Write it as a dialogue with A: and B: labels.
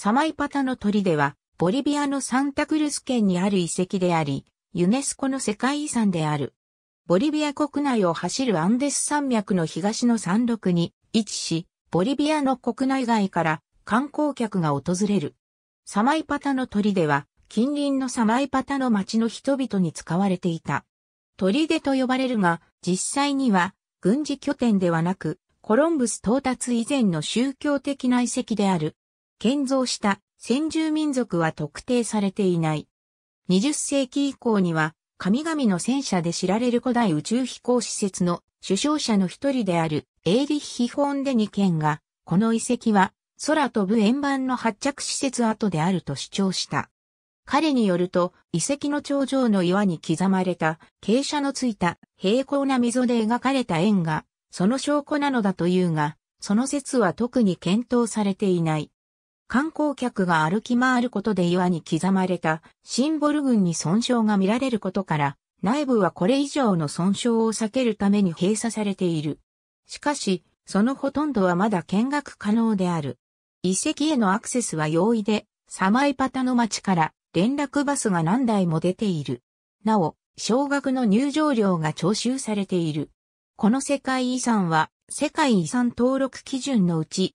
A: サマイパタ
B: の鳥では、ボリビアのサンタクルス県にある遺跡であり、ユネスコの世界遺産である。ボリビア国内を走るアンデス山脈の東の山麓に位置し、ボリビアの国内外から観光客が訪れる。サマイパタの鳥では、近隣のサマイパタの町の人々に使われていた。鳥出と呼ばれるが、実際には軍事拠点ではなく、コロンブス到達以前の宗教的な遺跡である建造した先住民族は特定されていない。20世紀以降には、神々の戦車で知られる古代宇宙飛行施設の首相者の一人であるエーリッヒ・ホーンデニケンが、この遺跡は空飛ぶ円盤の発着施設跡であると主張した。彼によると、遺跡の頂上の岩に刻まれた傾斜のついた平行な溝で描かれた円が、その証拠なのだというが、その説は特に検討されていない。観光客が歩き回ることで岩に刻まれたシンボル群に損傷が見られることから、内部はこれ以上の損傷を避けるために閉鎖されている。しかし、そのほとんどはまだ見学可能である。遺跡へのアクセスは容易で、サマイパタの町から連絡バスが何台も出ている。なお、少額の入場料が徴収されている。この世界遺産は世界遺産登録基準のうち